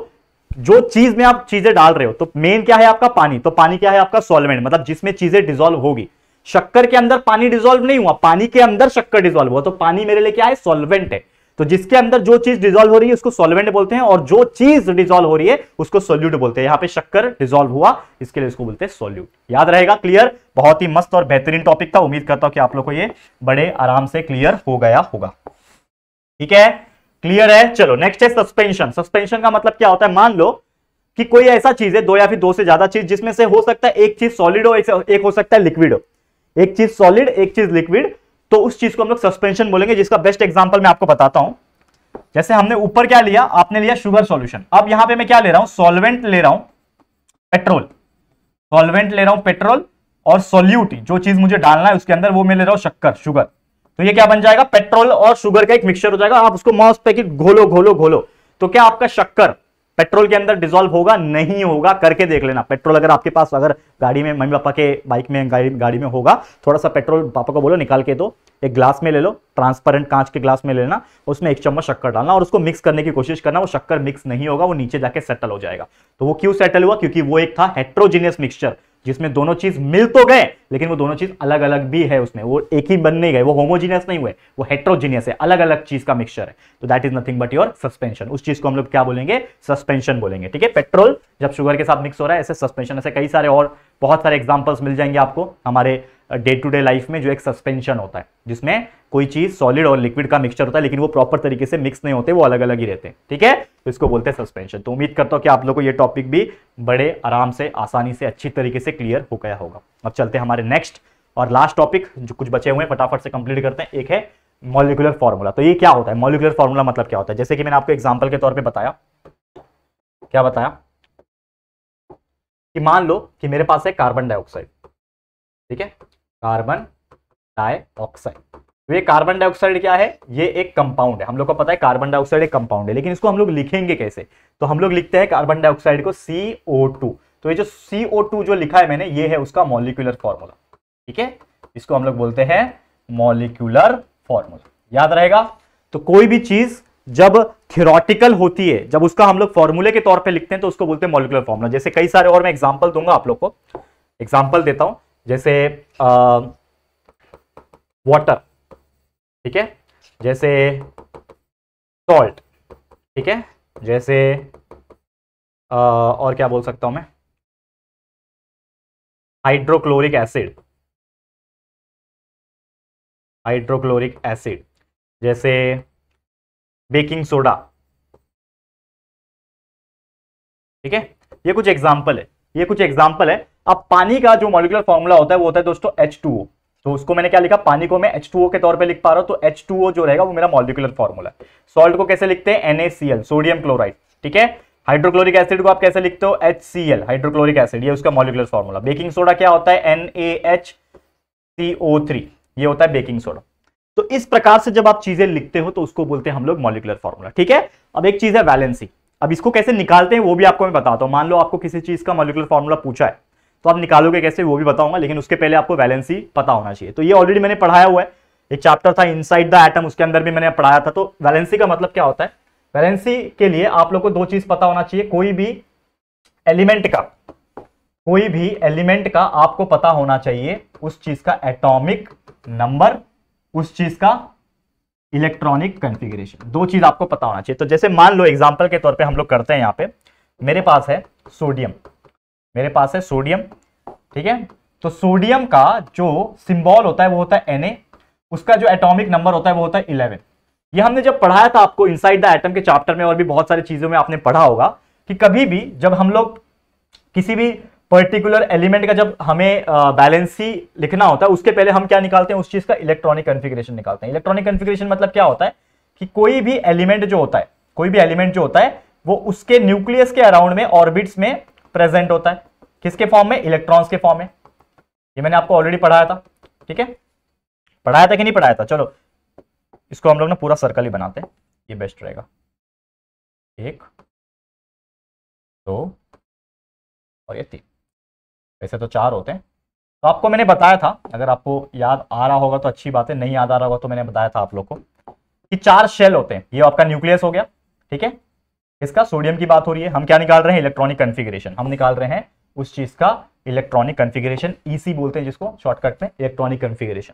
जो चीज में आप चीजें डाल रहे हो तो मेन क्या है आपका पानी तो पानी क्या है आपका सॉल्वेंट मतलब जिसमें चीजें डिजोल्व होगी शक्कर के अंदर पानी डिजोल्व नहीं हुआ पानी के अंदर शक्कर डिजोल्व हुआ तो पानी मेरे लिए क्या है सॉल्वेंट है तो जिसके अंदर जो चीज डिजोल्व हो रही है उसको सॉल्वेंट बोलते हैं और जो चीज डिजोल्व हो रही है उसको सोल्यूट बोलते हैं यहां पे शक्कर डिजोल्व हुआ इसके लिए उसको बोलते हैं सोल्यूट याद रहेगा क्लियर बहुत ही मस्त और बेहतरीन टॉपिक था उम्मीद करता हूं कि आप लोग को ये बड़े आराम से क्लियर हो गया होगा ठीक है क्लियर है चलो नेक्स्ट है सस्पेंशन सस्पेंशन का मतलब क्या होता है मान लो कि कोई ऐसा चीज है दो या फिर दो से ज्यादा चीज जिसमें से हो सकता है एक चीज सॉलिड हो एक, हो सकता है लिक्विड हो एक चीज सॉलिड एक चीज लिक्विड तो उस चीज को हम लोग सस्पेंशन बोलेंगे जिसका बेस्ट एग्जाम्पल मैं आपको बताता हूं जैसे हमने ऊपर क्या लिया आपने लिया शुगर सॉल्यूशन अब यहां पे मैं क्या ले रहा हूं सॉल्वेंट ले रहा हूं पेट्रोल सॉल्वेंट ले रहा हूं पेट्रोल और सोल्यूट जो चीज मुझे डालना है उसके अंदर वो मैं ले रहा हूं शक्कर शुगर तो ये क्या बन जाएगा पेट्रोल और शुगर का एक मिक्सचर हो जाएगा आप उसको मॉस पे घोलो घोलो घोलो तो क्या आपका शक्कर पेट्रोल के अंदर डिजोल्व होगा नहीं होगा करके देख लेना पेट्रोल अगर आपके पास अगर गाड़ी में मम्मी पापा के बाइक में गाड़ी गाड़ी में होगा थोड़ा सा पेट्रोल पापा को बोलो निकाल के दो एक ग्लास में ले लो ट्रांसपेरेंट कांच के ग्लास में ले लेना उसमें एक चम्मच शक्कर डालना और उसको मिक्स करने की कोशिश करना वो शक्कर मिक्स नहीं होगा वो नीचे जाके सेटल हो जाएगा तो वो क्यों सेटल हुआ क्योंकि वो एक था हेट्रोजीनियस मिक्सचर जिसमें दोनों चीज मिल तो गए लेकिन वो दोनों चीज अलग अलग भी है उसमें वो एक ही बन नहीं गए वो होमोजीनियस नहीं हुए वो हेट्रोजीनियस है अलग अलग चीज का मिक्सचर है तो that is nothing but your suspension उस चीज को हम लोग क्या बोलेंगे सस्पेंशन बोलेंगे ठीक है पेट्रोल जब शुगर के साथ मिक्स हो रहा है ऐसे सस्पेंशन ऐसे कई सारे और बहुत सारे एग्जाम्पल्स मिल जाएंगे आपको हमारे डे टू डे लाइफ में जो एक सस्पेंशन होता है जिसमें कोई चीज़ सॉलिड और लिक्विड का मिक्सचर होता है लेकिन वो प्रॉपर तरीके से मिक्स नहीं होते वो अलग अलग ही रहते हैं ठीक है तो इसको बोलते हैं सस्पेंशन तो उम्मीद करता हूं कि आप लोगों को ये टॉपिक भी बड़े आराम से आसानी से अच्छी तरीके से क्लियर हो गया होगा अब चलते हैं हमारे नेक्स्ट और लास्ट टॉपिक जो कुछ बचे हुए हैं फटाफट से कंप्लीट करते हैं एक है मॉलिकुलर फॉर्मूला तो ये क्या होता है मॉलिकुलर फॉर्मूला मतलब क्या होता है जैसे कि मैंने आपको एग्जाम्पल के तौर पर बताया क्या बताया कि मान लो कि मेरे पास है कार्बन डाइऑक्साइड ठीक है कार्बन डाइऑक्साइड तो ये कार्बन डाइऑक्साइड क्या है ये एक कंपाउंड है हम लोग को पता है कार्बन डाइऑक्साइड एक कंपाउंड है लेकिन इसको हम लोग लिखेंगे कैसे तो हम लोग लिखते हैं कार्बन डाइऑक्साइड को CO2 तो ये जो CO2 जो लिखा है मैंने ये है उसका मॉलिक्यूलर फॉर्मूला ठीक है इसको हम लोग बोलते हैं मॉलिक्यूलर फॉर्मूला याद रहेगा तो कोई भी चीज जब थियोरटिकल होती है जब उसका हम लोग फॉर्मूले के तौर पर लिखते हैं तो उसको बोलते हैं मॉलिकुलर फॉर्मूला जैसे कई सारे और मैं एग्जाम्पल दूंगा आप लोग को एग्जाम्पल देता हूं जैसे वॉटर ठीक है जैसे सॉल्ट ठीक है जैसे आ, और क्या बोल सकता हूं मैं हाइड्रोक्लोरिक एसिड हाइड्रोक्लोरिक एसिड जैसे बेकिंग सोडा ठीक है ये कुछ एग्जाम्पल है ये कुछ एग्जाम्पल है अब पानी का जो मॉलिकुलर फॉर्मूला होता है वो होता है दोस्तों एच टू तो उसको मैंने क्या लिखा पानी को मैं एच के तौर पे लिख पा रहा हूँ तो ओ जो रहेगा वो मेरा मॉलिकुलर फॉर्मूला सॉल्ट को कैसे लिखते हैं NaCl सोडियम क्लोराइड ठीक है हाइड्रोक्लोरिक एसिड को आप कैसे लिखते हो एल हाइड्रोक्लोरिक एसिड ये उसका मॉलिकुलर फॉर्मूला बेकिंग सोडा क्या होता है थ्री ये होता है बेकिंग सोडा तो इस प्रकार से जब आप चीजें लिखते हो तो उसको बोलते हैं हम लोग मॉलिकुलर फॉर्मूला ठीक है अब एक चीज है वैलेंसी अब इसको कैसे निकालते हैं वो भी आपको मैं बताता हूँ मान लो आपको किसी चीज का मॉलिकुलर फॉर्मूला पूछा है तो आप निकालोगे कैसे वो भी बताऊंगा लेकिन उसके पहले आपको वैलेंसी पता होना चाहिए तो ये ऑलरेडी मैंने पढ़ाया हुआ है एक चैप्टर था इनसाइड द एटम उसके अंदर भी मैंने पढ़ाया था तो वैलेंसी का मतलब क्या होता है वैलेंसी के लिए आप लोग को दो चीज पता होना चाहिए कोई भी एलिमेंट का कोई भी एलिमेंट का आपको पता होना चाहिए उस चीज का एटॉमिक नंबर उस चीज का इलेक्ट्रॉनिक कंफिगरेशन दो चीज आपको पता होना चाहिए तो जैसे मान लो एग्जांपल के तौर पे हम लोग करते हैं यहाँ पे मेरे पास है सोडियम मेरे पास है सोडियम ठीक है तो सोडियम का जो सिंबल होता है वो होता है एन उसका जो एटॉमिक नंबर होता है वो होता है इलेवन ये हमने जब पढ़ाया था आपको इनसाइड द एटम के चैप्टर में और भी बहुत सारी चीजों में आपने पढ़ा होगा कि कभी भी जब हम लोग किसी भी पर्टिकुलर एलिमेंट का जब हमें बैलेंसी लिखना होता है उसके पहले हम क्या निकालते हैं उस चीज का इलेक्ट्रॉनिक कन्फिग्रेशन निकालते हैं इलेक्ट्रॉनिक कन्फिग्रेशन मतलब क्या होता है कि कोई भी एलिमेंट जो होता है कोई भी एलिमेंट जो होता है वो उसके न्यूक्लियस के अराउंड में ऑर्बिट्स में प्रेजेंट होता है किसके फॉर्म में इलेक्ट्रॉन्स के फॉर्म में ये मैंने आपको ऑलरेडी पढ़ाया था ठीक है पढ़ाया था कि नहीं पढ़ाया था चलो इसको हम लोग ना पूरा सर्कल ही बनाते हैं ये बेस्ट रहेगा एक दो और ये तीन वैसे तो चार होते हैं तो आपको मैंने बताया था अगर आपको याद आ रहा होगा तो अच्छी बात है नहीं याद आ रहा होगा तो मैंने बताया था आप लोग को कि चार शेल होते हैं ये आपका न्यूक्लियस हो गया ठीक है इसका सोडियम की बात हो रही है हम क्या निकाल रहे हैं इलेक्ट्रॉनिक कन्फिग्रेशन हम निकाल रहे हैं उस चीज का इलेक्ट्रॉनिक कन्फिग्रेशन ईसी e बोलते हैं जिसको शॉर्टकट में इलेक्ट्रॉनिक कन्फिग्रेशन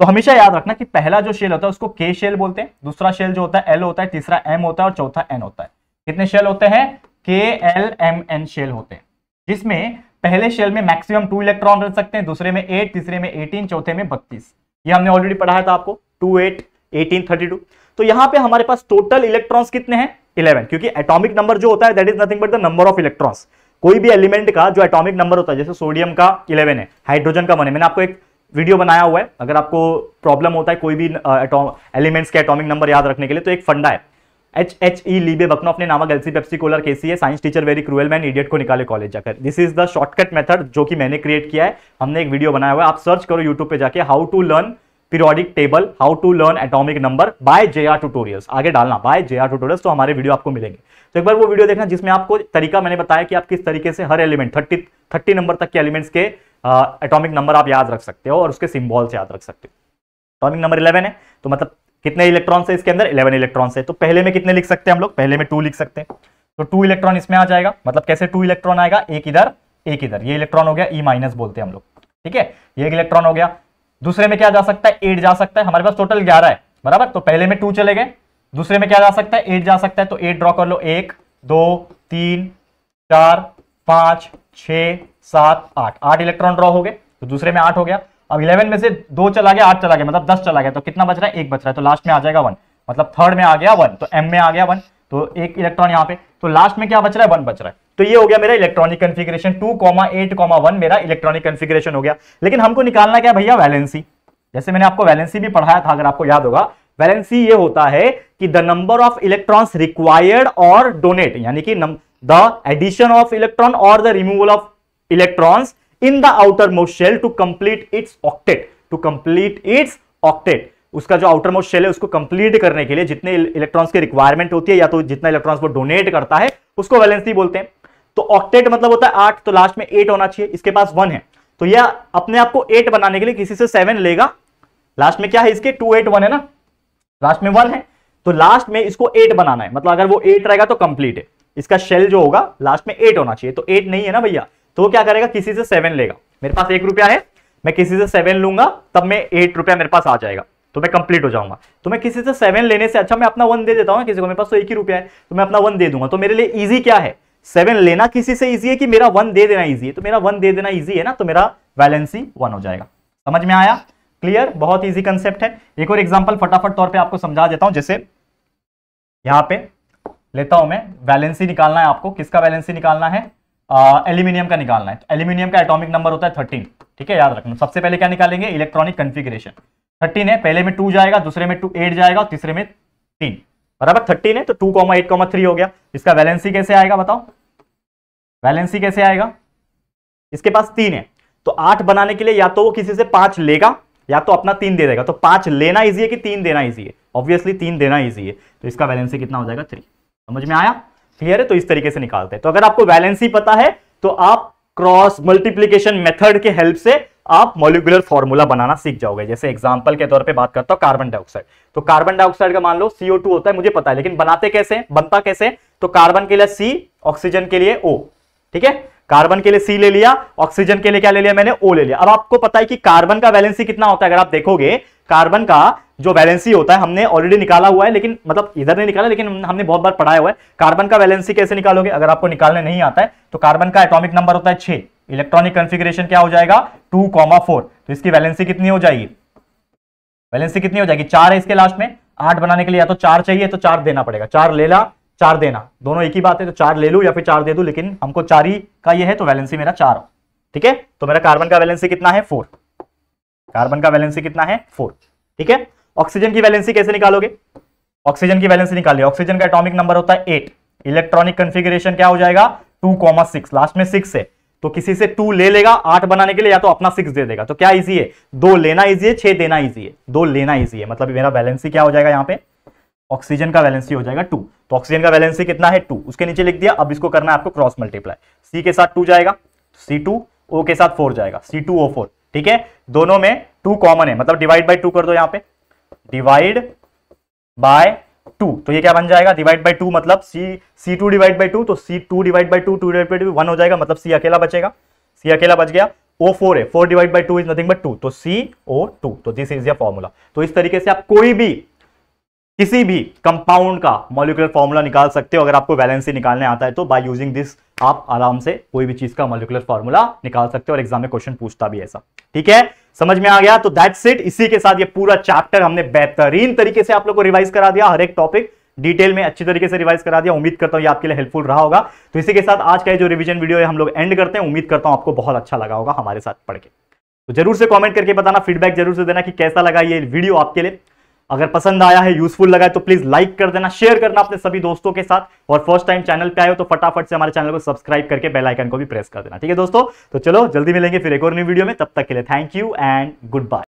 तो हमेशा याद रखना कि पहला जो शेल होता है उसको के शेल बोलते हैं दूसरा शेल जो होता है एल होता है तीसरा एम होता है और चौथा एन होता है कितने शेल होते हैं के एल एम एन शेल होते हैं जिसमें पहले शेल में मैक्सिमम टू इलेक्ट्रॉन रख सकते हैं दूसरे में एट तीसरे में एटीन चौथे में बत्तीस ये हमने ऑलरेडी पढ़ाया था आपको two eight eighteen thirty two तो यहाँ पे हमारे पास टोटल इलेक्ट्रॉन्स कितने हैं इलेवन क्योंकि एटॉमिक नंबर जो होता है that is nothing but the number of electrons कोई भी एलिमेंट का जो एटॉमिक नंबर होता है जैसे सोडियम का इलेवन है हाइड्रोजन का वन है मैंने आपको एक वीडियो बनाया हुआ है अगर आपको प्रॉब्लम होता है कोई भी एलिमेंट्स के एटॉमिक नंबर याद रखने के लिए तो एक फंडा है एच एच ई लीबे बकनो ने नामक एलसी पेप्सी कोलर केसी है science teacher very cruel man idiot को निकाले कॉलेज जाकर this is the shortcut method जो कि मैंने क्रिएट किया है हमने एक वीडियो बनाया हुआ है आप सर्च करो यूट्यूब पे जाके how to learn periodic table how to learn atomic number by J R tutorials आगे डालना बाय जे आर ट्यूटोरियल्स तो हमारे वीडियो आपको मिलेंगे तो एक बार वो वीडियो देखना जिसमें आपको तरीका मैंने बताया कि आप किस तरीके से हर एलिमेंट थर्टी थर्टी नंबर तक के एलिमेंट्स के एटॉमिक नंबर आप याद रख सकते हो और उसके से याद रख सकते हो एटॉमिक नंबर इलेवन है तो मतलब कितने इलेक्ट्रॉन से इसके अंदर इलेवन इलेक्ट्रॉन है तो पहले में कितने लिख सकते हैं हम लोग पहले में टू लिख सकते हैं तो टू इलेक्ट्रॉन इसमें आ जाएगा मतलब कैसे टू इलेक्ट्रॉन आएगा एक इधर एक इधर ये इलेक्ट्रॉन हो गया ई e माइनस बोलते हैं हम लोग ठीक है ये इलेक्ट्रॉन हो गया दूसरे में क्या जा सकता है एट जा सकता है हमारे पास टोटल ग्यारह है बराबर तो पहले में टू चले गए दूसरे में क्या जा सकता है एट जा सकता है तो एट ड्रॉ कर लो एक दो तीन चार पांच छ सात आठ आठ इलेक्ट्रॉन ड्रॉ हो गए तो दूसरे में आठ हो गया अब इलेवन में से दो चला गया आठ चला गया मतलब दस चला गया तो कितना बच रहा है एक बच रहा है तो लास्ट में आ जाएगा वन मतलब थर्ड में आ गया वन तो एम में आ गया वन तो एक इलेक्ट्रॉन यहाँ पे तो लास्ट में क्या बच रहा है वन बच रहा है तो ये हो गया मेरा electronic configuration two comma eight comma one मेरा इलेक्ट्रॉनिक कन्फिग्रेशन हो गया लेकिन हमको निकालना क्या भैया वैलेंसी जैसे मैंने आपको वैलेंसी भी पढ़ाया था अगर आपको याद होगा वैलेंसी ये होता है कि the number of electron required or donate यानी कि the addition of electron or the removal of electron in the outermost shell to complete its octet to complete its octet उसका जो आउटर मोस्ट शेल है उसको complete करने के लिए जितने इलेक्ट्रॉन्स की रिक्वायरमेंट होती है या तो जितना इलेक्ट्रॉन्स वो डोनेट करता है उसको वैलेंसी बोलते हैं तो ऑक्टेट मतलब होता है आठ तो लास्ट में एट होना चाहिए इसके पास वन है तो यह अपने आप को एट बनाने के लिए किसी से सेवन लेगा लास्ट में क्या है इसके टू एट वन है ना लास्ट में वन है तो लास्ट में इसको एट बनाना है मतलब अगर वो एट रहेगा तो कंप्लीट है इसका शेल जो होगा लास्ट में एट होना चाहिए तो एट नहीं है ना भैया तो क्या करेगा किसी से सेवन लेगा मेरे पास एक रुपया है मैं किसी से सेवन लूंगा तब में एट रुपया मेरे पास आ जाएगा तो मैं कंप्लीट हो जाऊंगा तो मैं किसी से सेवन लेने से अच्छा मैं अपना वन दे देता हूँ किसी को मेरे पास तो एक ही रुपया है तो मैं अपना वन दे दूंगा तो मेरे लिए ईजी क्या है सेवन लेना किसी से ईजी है कि मेरा वन दे देना ईजी है तो मेरा वन दे देना ईजी है ना तो मेरा बैलेंस ही वन हो जाएगा समझ में आया क्लियर बहुत इजी कंसेप्ट है एक और एग्जांपल फटाफट तौर पे आपको समझा देता हूं जैसे यहां पे लेता हूं मैं बैलेंसी निकालना है आपको किसका बैलेंसी निकालना है एल्यूमिनियम का निकालना है एल्यूमिनियम तो का एटॉमिक नंबर होता है थर्टीन ठीक है याद रखना सबसे पहले क्या निकालेंगे इलेक्ट्रॉनिक कन्फिग्रेशन थर्टीन है पहले में टू जाएगा दूसरे में टू एट जाएगा और तीसरे में तीन बराबर थर्टीन है तो two comma eight comma three हो गया इसका वैलेंसी कैसे आएगा बताओ वैलेंसी कैसे आएगा इसके पास तीन है तो आठ बनाने के लिए या तो वो किसी से पांच लेगा या तो अपना तीन दे देगा तो पांच लेना ईजी है कि तीन देना ईजी है ऑब्वियसली तीन देना ईजी है तो इसका वैलेंसी कितना हो जाएगा थ्री समझ में आया क्लियर है तो इस तरीके से निकालते हैं तो अगर आपको वैलेंसी पता है तो आप क्रॉस मल्टीप्लीकेशन मेथड के हेल्प से आप मोलिकुलर फॉर्मूला बनाना सीख जाओगे जैसे एग्जाम्पल के तौर पर बात करता हूँ कार्बन डाइऑक्साइड तो कार्बन डाइऑक्साइड का मान लो सीओ होता है मुझे पता है लेकिन बनाते कैसे बनता कैसे तो कार्बन के लिए सी ऑक्सीजन के लिए ओ ठीक है कार्बन के लिए सी ले लिया ऑक्सीजन के लिए क्या ले लिया मैंने ओ ले लिया अब आपको पता है कि कार्बन का वैलेंसी कितना होता है अगर आप देखोगे कार्बन का जो वैलेंसी होता है हमने ऑलरेडी निकाला हुआ है लेकिन मतलब इधर नहीं निकाला लेकिन हमने बहुत बार पढ़ाया हुआ है कार्बन का वैलेंसी कैसे निकालोगे अगर आपको निकालने नहीं आता है तो कार्बन का एटोमिक नंबर होता है छह इलेक्ट्रॉनिक कॉन्फ़िगरेशन क्या हो जाएगा टू कॉमा फोर तो इसकी वैलेंसी कितनी हो जाएगी वैलेंसी कितनी हो जाएगी चार है इसके लास्ट में आठ बनाने के लिए या तो चार चाहिए तो चार देना पड़ेगा चार ले ला चार देना दोनों एक ही बात है तो चार ले लू या फिर चार दे दू लेकिन हमको चार ही का ये है तो वैलेंसी मेरा चार हो ठीक है तो मेरा कार्बन का वैलेंसी कितना है फोर कार्बन का वैलेंसी कितना है फोर ठीक है ऑक्सीजन की वैलेंसी कैसे निकालोगे ऑक्सीजन की वैलेंसी निकालिए ऑक्सीजन का एटॉमिक नंबर होता है एट इलेक्ट्रॉनिक कन्फिग्रेशन क्या हो जाएगा टू कॉमा सिक्स लास्ट में सिक्स है तो किसी से टू ले लेगा आठ बनाने के लिए या तो अपना सिक्स दे देगा तो क्या इजी है दो लेना इजी है छह देना इजी है दो लेना इजी है मतलब मेरा बैलेंसी क्या हो जाएगा यहाँ पे ऑक्सीजन का वैलेंसी हो जाएगा टू तो ऑक्सीजन का वैलेंसी कितना है टू उसके नीचे लिख दिया अब इसको करना है आपको क्रॉस मल्टीप्लाई सी के साथ टू जाएगा सी टू ओ के साथ फोर जाएगा सी टू ओ फोर ठीक है दोनों में टू कॉमन है मतलब डिवाइड बाई टू कर दो यहाँ पे डिवाइड बाय टू तो ये क्या बन जाएगा डिवाइड बाई टू मतलब C C two divide by two तो C two divide by two two divide by two one हो जाएगा मतलब सी अकेला बचेगा सी अकेला बच गया ओ फोर है four divide by two is nothing but two तो सी ओ टू तो दिस इज योर फॉर्मूला तो इस तरीके से आप कोई भी किसी भी कंपाउंड का मोलिकुलर फॉर्मूला निकाल सकते हो अगर आपको वैलेंसी निकालने आता है तो बाय यूजिंग दिस आप आराम से कोई भी चीज का मोलिकुलर फॉर्मूला निकाल सकते हो और एग्जाम में क्वेश्चन पूछता भी ऐसा ठीक है समझ में आ गया तो दैट्स इट इसी के साथ ये पूरा चैप्टर हमने बेहतरीन तरीके से आप लोग को रिवाइज करा दिया हर एक टॉपिक डिटेल में अच्छी तरीके से रिवाइज करा दिया उम्मीद करता हूं ये आपके लिए हेल्पफुल रहा होगा तो इसी के साथ आज का जो रिविजन वीडियो है हम लोग एंड करते हैं उम्मीद करता हूं आपको बहुत अच्छा लगा होगा हमारे साथ पढ़ के तो जरूर से कॉमेंट करके बताना फीडबैक जरूर से देना कि कैसा लगा ये वीडियो आपके लिए अगर पसंद आया है यूजफुल लगा है तो प्लीज लाइक कर देना शेयर करना अपने सभी दोस्तों के साथ और फर्स्ट टाइम चैनल पे आए हो तो फटाफट से हमारे चैनल को सब्सक्राइब करके बेल आइकन को भी प्रेस कर देना ठीक है दोस्तों तो चलो जल्दी मिलेंगे फिर एक और न्यू वीडियो में तब तक के लिए thank you and good bye